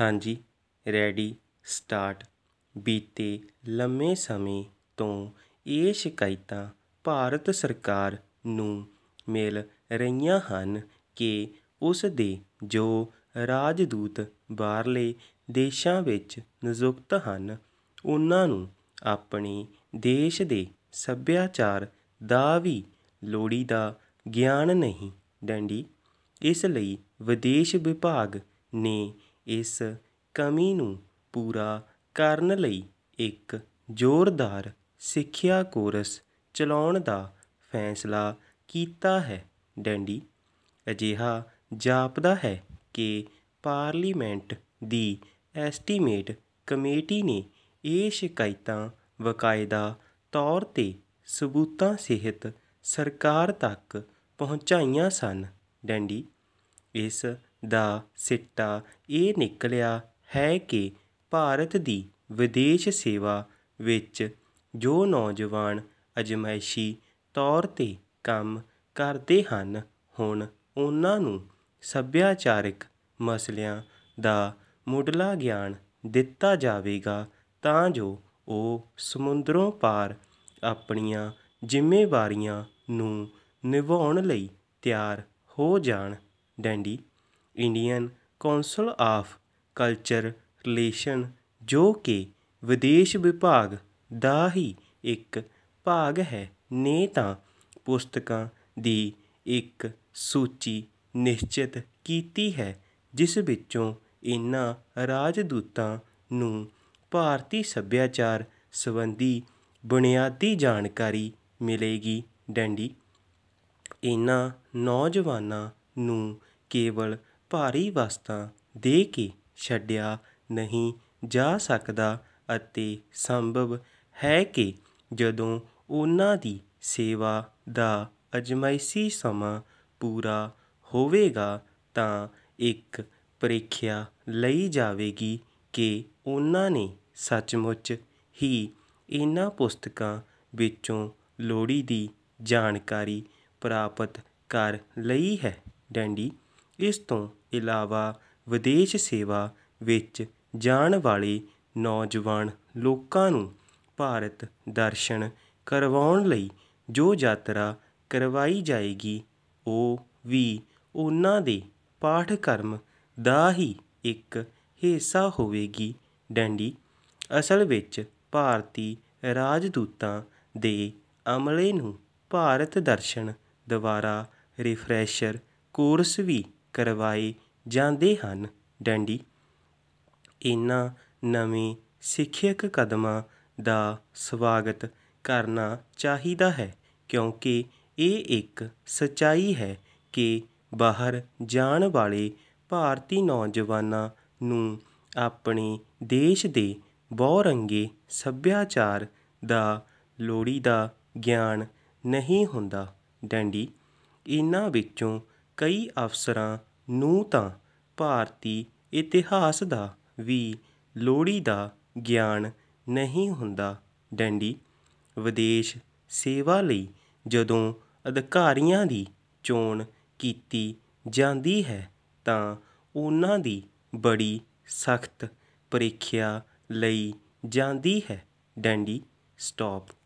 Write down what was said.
ਹਾਂਜੀ ready start ਬੀਤੇ ਲੰਮੇ ਸਮੇਂ ਤੋਂ ਇਹ ਸ਼ਿਕਾਇਤਾਂ ਭਾਰਤ ਸਰਕਾਰ ਨੂੰ ਮਿਲ ਰਹੀਆਂ ਹਨ ਕਿ ਉਸ ਦੇ ਜੋ ਰਾਜਦੂਤ ਬਾਹਰਲੇ ਦੇਸ਼ਾਂ ਵਿੱਚ ਨਿਯੁਕਤ ਹਨ ਉਹਨਾਂ ਨੂੰ ਆਪਣੇ ਦੇਸ਼ ਦੇ ਸੱਭਿਆਚਾਰ ਦਾ ਵੀ ਲੋੜੀ ਦਾ ਗਿਆਨ ਨਹੀਂ ਡੰਡੀ ਇਸ ਲਈ ਵਿਦੇਸ਼ ਵਿਭਾਗ ਨੇ ਇਸ ਕਮੀ ਨੂੰ ਪੂਰਾ ਕਰਨ ਲਈ ਇੱਕ ਜ਼ੋਰਦਾਰ ਸਿੱਖਿਆ ਕੋਰਸ ਚਲਾਉਣ ਦਾ ਫੈਸਲਾ ਕੀਤਾ ਹੈ ਡੈਂਡੀ ਅਜਿਹਾ ਜਾਪਦਾ ਹੈ ਕਿ ਪਾਰਲੀਮੈਂਟ ਦੀ ਐਸਟੀਮੇਟ ਕਮੇਟੀ ਨੇ ਇਹ ਸ਼ਿਕਾਇਤਾਂ ਵਕਾਇਦਾ ਤੌਰ ਤੇ ਸਬੂਤਾਂ ਸਹਿਤ ਸਰਕਾਰ ਤੱਕ ਪਹੁੰਚਾਈਆਂ ਸਨ ਡੈਂਡੀ ਇਸ ਦਾ ਸਿੱਟਾ ਇਹ ਨਿਕਲਿਆ ਹੈ ਕਿ ਭਾਰਤ ਦੀ ਵਿਦੇਸ਼ ਸੇਵਾ ਵਿੱਚ ਜੋ ਨੌਜਵਾਨ ਅਜਮਾਇਸ਼ੀ ਤੌਰ 'ਤੇ ਕੰਮ ਕਰਦੇ ਹਨ ਹੁਣ ਉਹਨਾਂ ਨੂੰ ਸੱਭਿਆਚਾਰਕ ਮਸਲਿਆਂ ਦਾ ਮੁੱਢਲਾ ਗਿਆਨ ਦਿੱਤਾ ਜਾਵੇਗਾ ਤਾਂ ਜੋ ਉਹ ਸਮੁੰਦਰੋਂ ਪਾਰ ਆਪਣੀਆਂ ਜ਼ਿੰਮੇਵਾਰੀਆਂ ਨੂੰ ਨਿਭਾਉਣ ਲਈ ਤਿਆਰ ਹੋ ਜਾਣ ਡੈਂਡੀ Indian council of culture relation ਜੋ ਕਿ ਵਿਦੇਸ਼ ਵਿਭਾਗ ਦਾ ਹੀ ਇੱਕ ਭਾਗ ਹੈ ਨੇ ਤਾਂ ਪੁਸਤਕਾਂ ਦੀ ਇੱਕ ਸੂਚੀ ਨਿਸ਼ਚਿਤ ਕੀਤੀ ਹੈ ਜਿਸ ਵਿੱਚੋਂ ਇਨ੍ਹਾਂ ਰਾਜਦੂਤਾਂ ਨੂੰ ਭਾਰਤੀ ਸੱਭਿਆਚਾਰ ਸੰਬੰਧੀ ਬੁਨਿਆਦੀ ਜਾਣਕਾਰੀ ਮਿਲੇਗੀ ਡੰਡੀ ਇਨ੍ਹਾਂ ਨੌਜਵਾਨਾਂ ਨੂੰ ਕੇਵਲ ਭਾਰੀ ਵਸਤਾਂ ਦੇ ਕੇ ਛੱਡਿਆ ਨਹੀਂ ਜਾ ਸਕਦਾ ਅਤੇ ਸੰਭਵ ਹੈ ਕਿ ਜਦੋਂ ਉਹਨਾਂ ਦੀ ਸੇਵਾ ਦਾ ਅਜਮਾਇਸ਼ੀ ਸਮਾਂ ਪੂਰਾ ਹੋਵੇਗਾ ਤਾਂ ਇੱਕ ਪ੍ਰੀਖਿਆ ਲਈ ਜਾਵੇਗੀ ਕਿ ਉਹਨਾਂ ਨੇ ਸੱਚਮੁੱਚ ਹੀ ਇਹਨਾਂ ਪੁਸਤਕਾਂ ਵਿੱਚੋਂ ਲੋੜੀ ਦੀ ਜਾਣਕਾਰੀ ਪ੍ਰਾਪਤ ਕਰ ਲਈ ਹੈ ਡੈਂਡੀ ਇਸ ਤੋਂ ਇਲਾਵਾ ਵਿਦੇਸ਼ ਸੇਵਾ ਵਿੱਚ ਜਾਣ ਵਾਲੇ ਨੌਜਵਾਨ ਲੋਕਾਂ ਨੂੰ ਭਾਰਤ ਦਰਸ਼ਨ ਕਰਵਾਉਣ ਲਈ ਜੋ ਯਾਤਰਾ ਕਰਵਾਈ ਜਾਏਗੀ ਉਹ ਵੀ ਉਹਨਾਂ ਦੇ ਕਰਮ ਦਾ ਹੀ ਇੱਕ ਹਿੱਸਾ ਹੋਵੇਗੀ ਡੈਂਡੀ ਅਸਲ ਵਿੱਚ ਭਾਰਤੀ ਰਾਜਦੂਤਾਂ ਦੇ ਅਮਲੇ ਨੂੰ ਭਾਰਤ ਦਰਸ਼ਨ ਦੁਆਰਾ ਰਿਫਰੈਸ਼ਰ ਕੋਰਸ ਵੀ ਕਰਵਾਏ ਜਾਂਦੇ ਹਨ ਡੰਡੀ ਇਨ੍ਹਾਂ ਨਵੇਂ ਸਿੱਖਿਅਕ ਕਦਮਾਂ ਦਾ ਸਵਾਗਤ ਕਰਨਾ ਚਾਹੀਦਾ ਹੈ ਕਿਉਂਕਿ ਇਹ ਇੱਕ ਸਚਾਈ ਹੈ ਕਿ ਬਾਹਰ ਜਾਣ ਵਾਲੇ ਭਾਰਤੀ ਨੌਜਵਾਨਾਂ ਨੂੰ ਆਪਣੇ ਦੇਸ਼ ਦੇ ਬਹੁਰੰਗੇ ਸੱਭਿਆਚਾਰ ਦਾ ਲੋੜੀ ਦਾ ਗਿਆਨ ਨਹੀਂ ਹੁੰਦਾ ਡੰਡੀ ਇਨ੍ਹਾਂ ਵਿੱਚੋਂ ਕਈ ਅਫਸਰਾਂ ਨੂੰ ਤਾਂ ਭਾਰਤੀ ਇਤਿਹਾਸ ਦਾ ਵੀ ਲੋੜੀ ਦਾ ਗਿਆਨ ਨਹੀਂ ਹੁੰਦਾ ਡੈਂਡੀ ਵਿਦੇਸ਼ ਸੇਵਾ ਲਈ ਜਦੋਂ ਅਧਿਕਾਰੀਆਂ ਦੀ ਚੋਣ ਕੀਤੀ ਜਾਂਦੀ ਹੈ ਤਾਂ ਉਹਨਾਂ ਦੀ ਬੜੀ ਸਖਤ ਪ੍ਰੀਖਿਆ ਲਈ ਜਾਂਦੀ ਹੈ ਡੈਂਡੀ ਸਟਾਪ